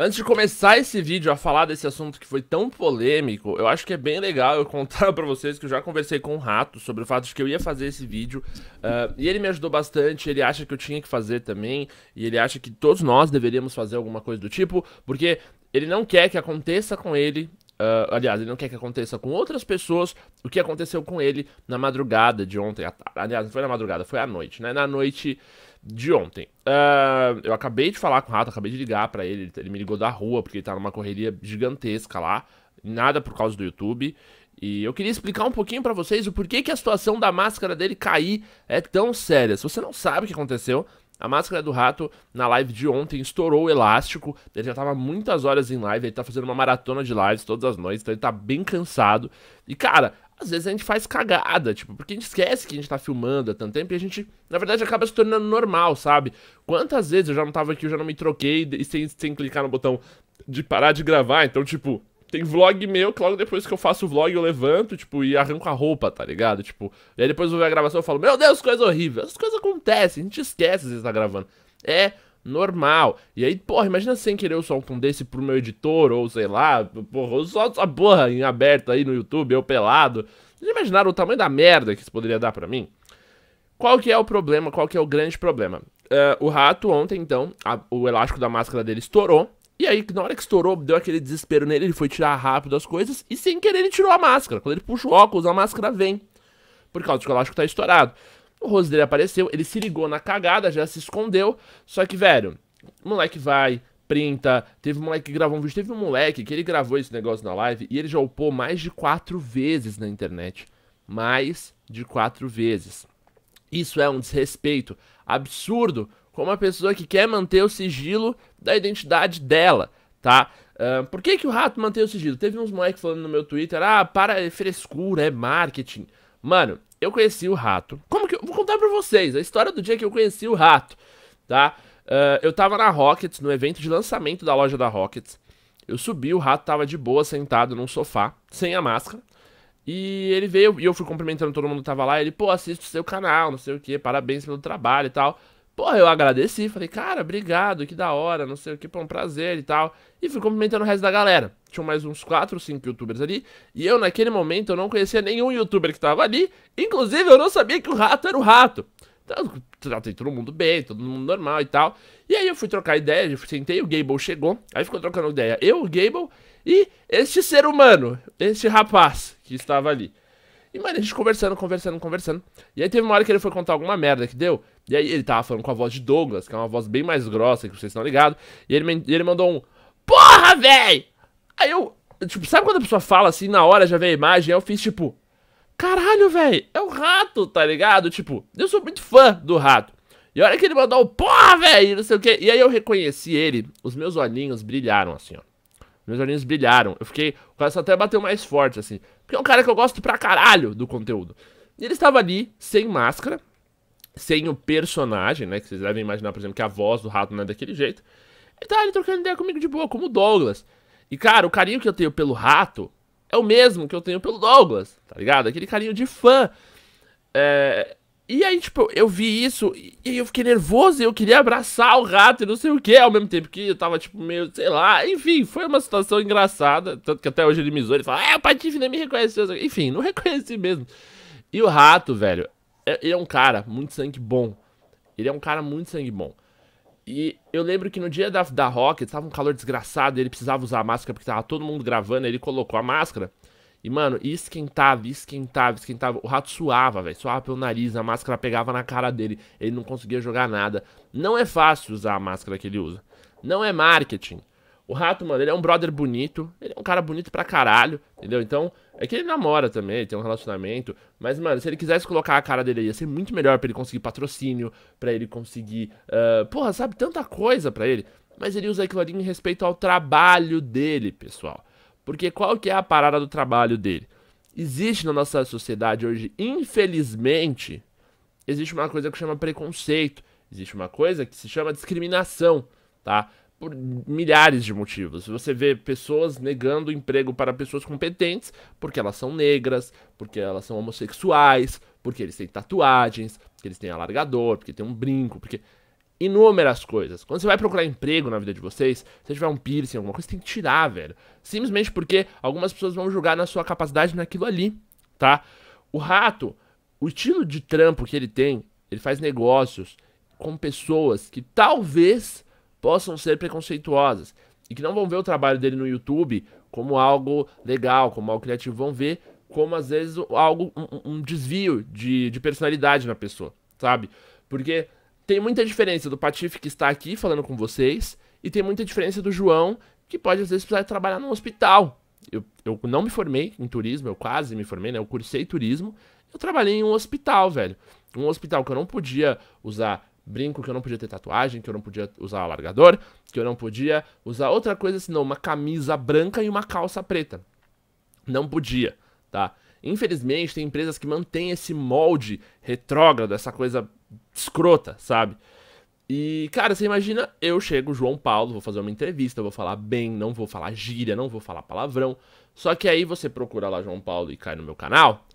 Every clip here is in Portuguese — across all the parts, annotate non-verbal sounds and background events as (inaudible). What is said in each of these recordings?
Antes de começar esse vídeo a falar desse assunto que foi tão polêmico, eu acho que é bem legal eu contar (laughs) para vocês que eu já conversei com o Rato sobre o fato de que eu ia fazer esse vídeo uh, e ele me ajudou bastante, ele acha que eu tinha que fazer também e ele acha que todos nós deveríamos fazer alguma coisa do tipo, porque ele não quer que aconteça com ele Uh, aliás, ele não quer que aconteça com outras pessoas o que aconteceu com ele na madrugada de ontem. Aliás, não foi na madrugada, foi à noite, né? Na noite de ontem. Uh, eu acabei de falar com o Rato, acabei de ligar para ele. Ele me ligou da rua, porque ele tá numa correria gigantesca lá. Nada por causa do YouTube. E eu queria explicar um pouquinho para vocês o porquê que a situação da máscara dele cair é tão séria. Se você não sabe o que aconteceu, a máscara do rato, na live de ontem, estourou o elástico. Ele já tava muitas horas em live, ele tá fazendo uma maratona de lives todas as noites, então ele tá bem cansado. E, cara, às vezes a gente faz cagada, tipo, porque a gente esquece que a gente tá filmando há tanto tempo e a gente, na verdade, acaba se tornando normal, sabe? Quantas vezes eu já não tava aqui, eu já não me troquei e sem, sem clicar no botão de parar de gravar, então, tipo, tem vlog meu que logo depois que eu faço o vlog eu levanto, tipo, e arranco a roupa, tá ligado? Tipo, e aí depois eu ver a gravação e falo, meu Deus, coisa horrível. Essas coisas acontecem, a gente esquece se está gravando. É normal. E aí, porra, imagina sem querer eu só um desse pro meu editor, ou sei lá, porra, eu solto essa porra em aberto aí no YouTube, eu pelado. Vocês imaginaram o tamanho da merda que isso poderia dar para mim? Qual que é o problema, qual que é o grande problema? Uh, o rato ontem, então, a, o elástico da máscara dele estourou, e aí, na hora que estourou, deu aquele desespero nele, ele foi tirar rápido as coisas e sem querer ele tirou a máscara. Quando ele puxa o óculos, a máscara vem. Por causa que o que tá estourado. O rosto dele apareceu, ele se ligou na cagada, já se escondeu. Só que, velho, o moleque vai, printa. Teve um moleque que gravou um vídeo. Teve um moleque que ele gravou esse negócio na live e ele já upou mais de quatro vezes na internet. Mais de quatro vezes. Isso é um desrespeito absurdo como uma pessoa que quer manter o sigilo da identidade dela, tá? Uh, por que, que o rato mantém o sigilo? Teve uns moleques falando no meu Twitter, ah, para, é frescura, é marketing. Mano, eu conheci o rato. Como que eu... Vou contar pra vocês a história do dia que eu conheci o rato, tá? Uh, eu tava na Rockets, no evento de lançamento da loja da Rockets. Eu subi, o rato tava de boa, sentado num sofá, sem a máscara. E ele veio, e eu fui cumprimentando todo mundo que tava lá. Ele, pô, assisto o seu canal, não sei o que, parabéns pelo trabalho e tal. Pô, eu agradeci, falei, cara, obrigado, que da hora, não sei o que, pô, é um prazer e tal. E fui cumprimentando o resto da galera. Tinham mais uns 4 ou 5 youtubers ali. E eu, naquele momento, eu não conhecia nenhum youtuber que tava ali. Inclusive, eu não sabia que o rato era o rato. Então, tratei todo mundo bem, todo mundo normal e tal. E aí eu fui trocar ideia, eu sentei, o Gable chegou. Aí ficou trocando ideia eu, o Gable e este ser humano, este rapaz que estava ali. E, mano, a gente conversando, conversando, conversando. E aí teve uma hora que ele foi contar alguma merda que deu. E aí ele tava falando com a voz de Douglas, que é uma voz bem mais grossa, que vocês estão ligados. E ele, ele mandou um. Porra, véi! Aí eu. Tipo, sabe quando a pessoa fala assim, na hora já vem a imagem? Aí eu fiz tipo. Caralho, véi, é o rato, tá ligado? Tipo, eu sou muito fã do rato. E a hora que ele mandou o porra, velho, não sei o quê. E aí eu reconheci ele, os meus olhinhos brilharam assim, ó. Meus olhinhos brilharam. Eu fiquei. O coração até bateu mais forte, assim. Porque é um cara que eu gosto pra caralho do conteúdo. E ele estava ali, sem máscara, sem o personagem, né? Que vocês devem imaginar, por exemplo, que a voz do rato não é daquele jeito. Ele tá ali trocando ideia comigo de boa, como o Douglas. E, cara, o carinho que eu tenho pelo rato é o mesmo que eu tenho pelo Douglas, tá ligado? Aquele carinho de fã. É, e aí, tipo, eu vi isso e eu fiquei nervoso e eu queria abraçar o rato e não sei o que, ao mesmo tempo que eu tava, tipo, meio, sei lá. Enfim, foi uma situação engraçada. Tanto que até hoje ele me zoou, ele fala, ah, é o Patife nem me reconheceu. Enfim, não (laughs) reconheci mesmo. E o rato, velho, é, ele é um cara muito sangue bom. Ele é um cara muito sangue bom. E eu lembro que no dia da, da Rocket, tava um calor desgraçado, ele precisava usar a máscara porque tava todo mundo gravando, ele colocou a máscara. E, mano, esquentava, esquentava, esquentava. O rato suava, velho. Suava pelo nariz, a máscara pegava na cara dele. Ele não conseguia jogar nada. Não é fácil usar a máscara que ele usa. Não é marketing. O rato, mano, ele é um brother bonito. Ele é um cara bonito pra caralho, entendeu? Então, é que ele namora também, tem um relacionamento. Mas, mano, se ele quisesse colocar a cara dele, ia ser muito melhor pra ele conseguir patrocínio, pra ele conseguir. Uh, porra, sabe, tanta coisa pra ele. Mas ele usa aquilo ali em respeito ao trabalho dele, pessoal. Porque qual que é a parada do trabalho dele? Existe na nossa sociedade hoje, infelizmente, existe uma coisa que chama preconceito, existe uma coisa que se chama discriminação, tá? Por milhares de motivos. Você vê pessoas negando emprego para pessoas competentes porque elas são negras, porque elas são homossexuais, porque eles têm tatuagens, porque eles têm alargador, porque tem um brinco, porque inúmeras coisas. Quando você vai procurar emprego na vida de vocês, se tiver um piercing, alguma coisa, você tem que tirar, velho. Simplesmente porque algumas pessoas vão julgar na sua capacidade naquilo ali, tá? O rato, o estilo de trampo que ele tem, ele faz negócios com pessoas que talvez possam ser preconceituosas e que não vão ver o trabalho dele no YouTube como algo legal, como algo criativo, vão ver como às vezes algo um, um desvio de, de personalidade na pessoa, sabe? Porque tem muita diferença do Patife que está aqui falando com vocês e tem muita diferença do João que pode às vezes precisar trabalhar no hospital. Eu, eu não me formei em turismo, eu quase me formei, né? Eu cursei turismo, eu trabalhei em um hospital, velho. Um hospital que eu não podia usar brinco, que eu não podia ter tatuagem, que eu não podia usar alargador, que eu não podia usar outra coisa senão uma camisa branca e uma calça preta. Não podia, tá? Infelizmente, tem empresas que mantêm esse molde retrógrado, essa coisa escrota, sabe? E, cara, você imagina, eu chego, João Paulo, vou fazer uma entrevista, vou falar bem, não vou falar gíria, não vou falar palavrão. Só que aí você procura lá João Paulo e cai no meu canal.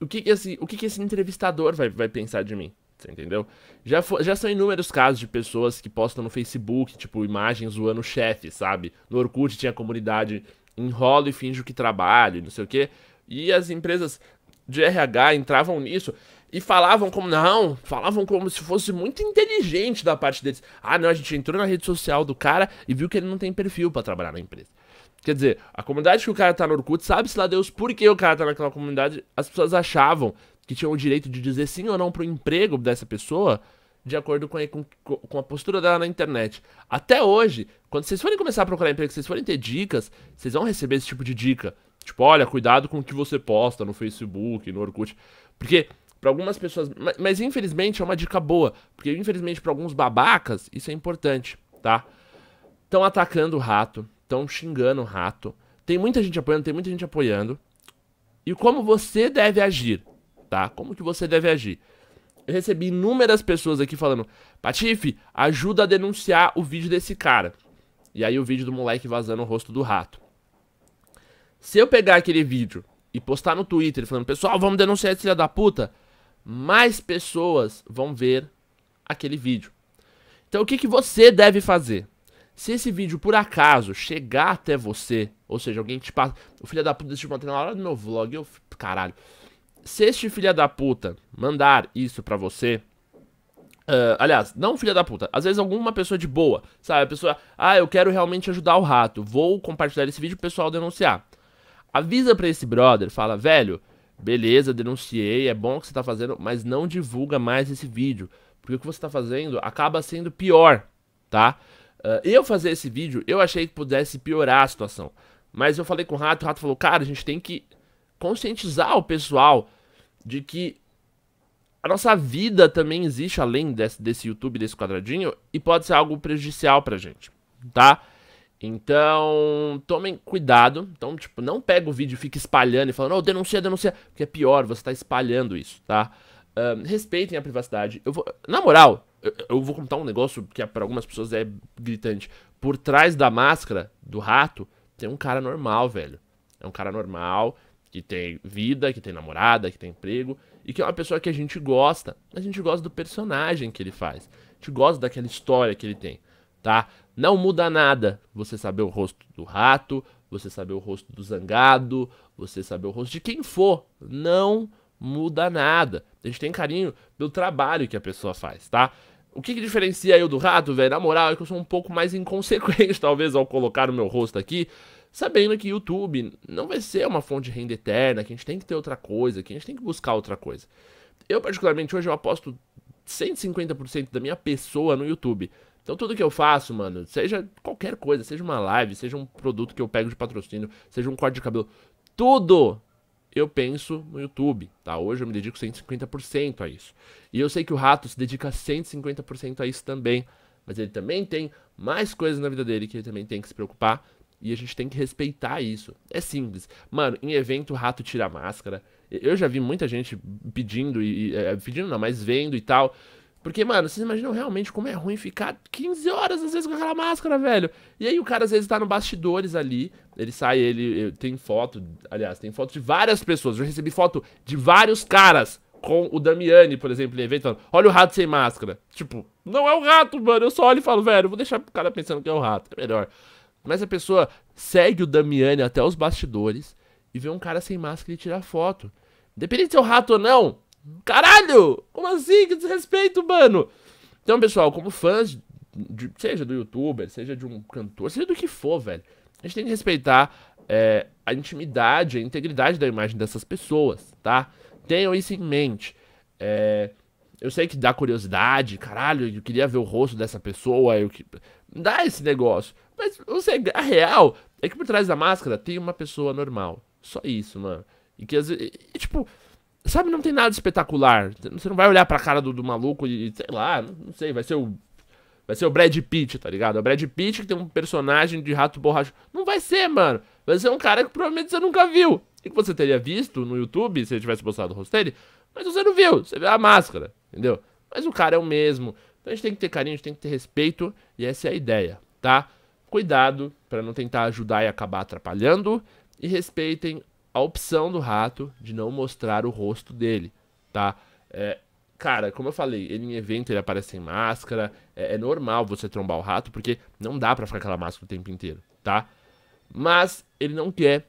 O que, que esse, o que, que esse entrevistador vai, vai pensar de mim? Você entendeu? Já, for, já são inúmeros casos de pessoas que postam no Facebook, tipo, imagens zoando o chefe, sabe? No Orkut tinha a comunidade enrola e finge que trabalho, não sei o quê. E as empresas de RH entravam nisso. E falavam como, não, falavam como se fosse muito inteligente da parte deles. Ah, não, a gente entrou na rede social do cara e viu que ele não tem perfil para trabalhar na empresa. Quer dizer, a comunidade que o cara tá no Orkut, sabe-se lá Deus por que o cara tá naquela comunidade, as pessoas achavam que tinham o direito de dizer sim ou não pro emprego dessa pessoa, de acordo com a, com, com a postura dela na internet. Até hoje, quando vocês forem começar a procurar emprego, vocês forem ter dicas, vocês vão receber esse tipo de dica. Tipo, olha, cuidado com o que você posta no Facebook, no Orkut. Porque para algumas pessoas, mas, mas, infelizmente é uma dica boa, porque infelizmente para alguns babacas isso é importante, tá? Estão atacando o rato, estão xingando o rato. Tem muita gente apoiando, tem muita gente apoiando. E como você deve agir, tá? Como que você deve agir? Eu recebi inúmeras pessoas aqui falando: Patife, ajuda a denunciar o vídeo desse cara. E aí o vídeo do moleque vazando o rosto do rato. Se eu pegar aquele vídeo e postar no Twitter falando, pessoal, vamos denunciar esse filho da puta, mais pessoas vão ver aquele vídeo. Então o que, que você deve fazer? Se esse vídeo por acaso chegar até você, ou seja, alguém te passa. O filho da puta deixou manter na hora do meu vlog, eu. Caralho. Se este filho da puta mandar isso pra você. Uh, aliás, não filha da puta. Às vezes alguma pessoa de boa, sabe? A pessoa, ah, eu quero realmente ajudar o rato. Vou compartilhar esse vídeo pro pessoal denunciar. Avisa pra esse brother, fala, velho, beleza, denunciei, é bom que você está fazendo, mas não divulga mais esse vídeo, porque o que você está fazendo acaba sendo pior, tá? Uh, eu fazer esse vídeo, eu achei que pudesse piorar a situação, mas eu falei com o Rato, o Rato falou, cara, a gente tem que conscientizar o pessoal de que a nossa vida também existe além desse, desse YouTube, desse quadradinho, e pode ser algo prejudicial pra gente, tá? Então, tomem cuidado. Então, tipo, não pega o vídeo e fica espalhando e falando, oh, denuncia, denuncia. Porque é pior, você tá espalhando isso, tá? Um, respeitem a privacidade. Eu vou, na moral, eu, eu vou contar um negócio que é para algumas pessoas é gritante. Por trás da máscara do rato, tem um cara normal, velho. É um cara normal, que tem vida, que tem namorada, que tem emprego, e que é uma pessoa que a gente gosta. A gente gosta do personagem que ele faz. A gente gosta daquela história que ele tem, tá? Não muda nada você saber o rosto do rato, você saber o rosto do zangado, você saber o rosto de quem for. Não muda nada. A gente tem carinho pelo trabalho que a pessoa faz, tá? O que, que diferencia eu do rato, velho? Na moral, é que eu sou um pouco mais inconsequente, (laughs) talvez, ao colocar o meu rosto aqui, sabendo que YouTube não vai ser uma fonte de renda eterna, que a gente tem que ter outra coisa, que a gente tem que buscar outra coisa. Eu, particularmente, hoje eu aposto 150% da minha pessoa no YouTube. Então tudo que eu faço, mano, seja qualquer coisa, seja uma live, seja um produto que eu pego de patrocínio, seja um corte de cabelo, tudo eu penso no YouTube, tá? Hoje eu me dedico 150% a isso. E eu sei que o Rato se dedica 150% a isso também, mas ele também tem mais coisas na vida dele que ele também tem que se preocupar e a gente tem que respeitar isso. É simples. Mano, em evento o Rato tira a máscara. Eu já vi muita gente pedindo e, e é, pedindo não, mas vendo e tal. Porque, mano, vocês imaginam realmente como é ruim ficar 15 horas às vezes com aquela máscara, velho. E aí o cara às vezes tá no bastidores ali, ele sai, ele tem foto, aliás, tem foto de várias pessoas. Eu recebi foto de vários caras com o Damiani, por exemplo, em evento, falando, olha o rato sem máscara. Tipo, não é o rato, mano. Eu só olho e falo, velho, vou deixar o cara pensando que é o rato. É melhor. Mas a pessoa segue o Damiani até os bastidores e vê um cara sem máscara e tira foto. Independente se é o rato ou não, Caralho! Como assim? Que desrespeito, mano! Então, pessoal, como fãs, de, seja do youtuber, seja de um cantor, seja do que for, velho, a gente tem que respeitar é, a intimidade, a integridade da imagem dessas pessoas, tá? Tenham isso em mente. É, eu sei que dá curiosidade, caralho, eu queria ver o rosto dessa pessoa, eu que... dá esse negócio. Mas você, a real é que por trás da máscara tem uma pessoa normal. Só isso, mano. E que às vezes. E, tipo, Sabe, não tem nada espetacular. Você não vai olhar pra cara do, do maluco e, sei lá, não sei, vai ser o. Vai ser o Brad Pitt, tá ligado? É o Brad Pitt que tem um personagem de rato borracho. Não vai ser, mano. Vai ser um cara que provavelmente você nunca viu. E que você teria visto no YouTube se ele tivesse postado o rosto dele. Mas você não viu. Você viu a máscara, entendeu? Mas o cara é o mesmo. Então a gente tem que ter carinho, a gente tem que ter respeito. E essa é a ideia, tá? Cuidado para não tentar ajudar e acabar atrapalhando. E respeitem a opção do rato de não mostrar o rosto dele, tá? É, cara, como eu falei, ele em evento ele aparece sem máscara, é, é normal você trombar o rato, porque não dá pra ficar aquela máscara o tempo inteiro, tá? Mas ele não quer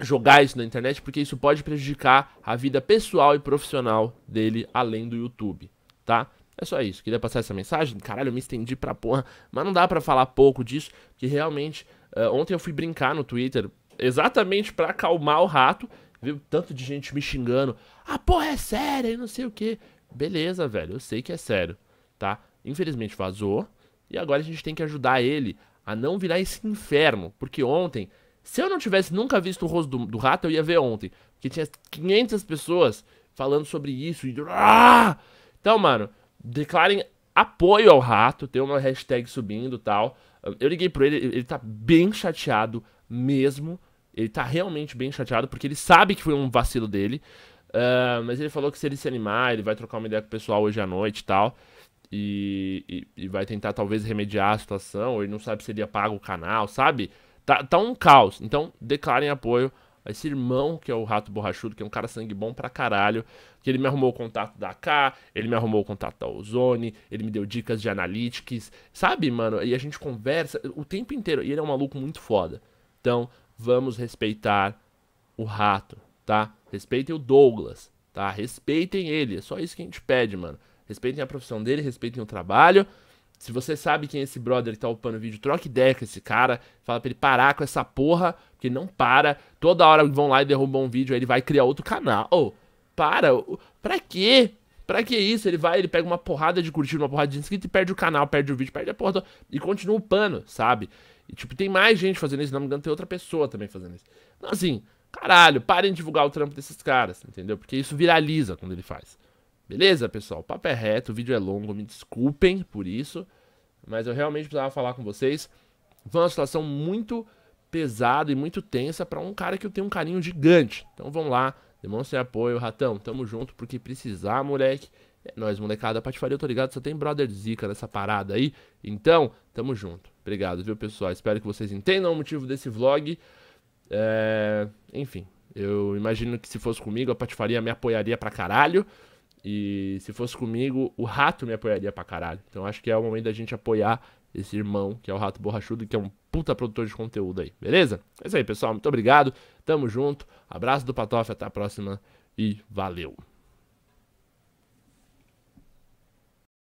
jogar isso na internet, porque isso pode prejudicar a vida pessoal e profissional dele, além do YouTube, tá? É só isso, queria passar essa mensagem, caralho, eu me estendi pra porra, mas não dá pra falar pouco disso, que realmente, uh, ontem eu fui brincar no Twitter, exatamente para acalmar o rato, viu? Tanto de gente me xingando. Ah, porra, é sério e não sei o que. Beleza, velho, eu sei que é sério, tá? Infelizmente vazou. E agora a gente tem que ajudar ele a não virar esse inferno. Porque ontem, se eu não tivesse nunca visto o rosto do, do rato, eu ia ver ontem. Porque tinha 500 pessoas falando sobre isso. E... Ah! Então, mano, declarem apoio ao rato. Tem uma hashtag subindo tal. Eu liguei pro ele, ele tá bem chateado mesmo. Ele tá realmente bem chateado porque ele sabe que foi um vacilo dele. Uh, mas ele falou que se ele se animar, ele vai trocar uma ideia com o pessoal hoje à noite e tal. E, e, e vai tentar talvez remediar a situação. Ou ele não sabe se ele apaga o canal, sabe? Tá, tá um caos. Então, declarem apoio a esse irmão que é o Rato Borrachudo, que é um cara sangue bom pra caralho, que ele me arrumou o contato da K, ele me arrumou o contato da Ozone, ele me deu dicas de analytics, sabe, mano? E a gente conversa o tempo inteiro, e ele é um maluco muito foda. Então, vamos respeitar o rato, tá? Respeitem o Douglas, tá? Respeitem ele, é só isso que a gente pede, mano. Respeitem a profissão dele, respeitem o trabalho. Se você sabe quem é esse brother que tá upando vídeo, troque ideia com esse cara. Fala pra ele parar com essa porra, porque não para. Toda hora vão lá e derrubam um vídeo, aí ele vai criar outro canal. oh, para, pra quê? Pra que isso? Ele vai, ele pega uma porrada de curtir, uma porrada de inscrito e perde o canal, perde o vídeo, perde a porra toda, e continua upando, sabe? E, tipo, tem mais gente fazendo isso, não me engano, tem outra pessoa também fazendo isso. Então, assim, caralho, parem de divulgar o trampo desses caras, entendeu? Porque isso viraliza quando ele faz. Beleza, pessoal? O papo é reto, o vídeo é longo, me desculpem por isso, mas eu realmente precisava falar com vocês. Foi uma situação muito pesada e muito tensa para um cara que eu tenho um carinho gigante. Então vamos lá, demonstre apoio, ratão, tamo junto, porque precisar, moleque. É nós molecada. A patifaria, eu tô ligado, só tem brother zica nessa parada aí. Então, tamo junto. Obrigado, viu, pessoal? Espero que vocês entendam o motivo desse vlog. É... Enfim, eu imagino que se fosse comigo, a patifaria me apoiaria pra caralho. E se fosse comigo, o rato me apoiaria pra caralho. Então acho que é o momento da gente apoiar esse irmão, que é o Rato Borrachudo, que é um puta produtor de conteúdo aí, beleza? É isso aí, pessoal. Muito obrigado. Tamo junto. Abraço do Patof, até a próxima e valeu!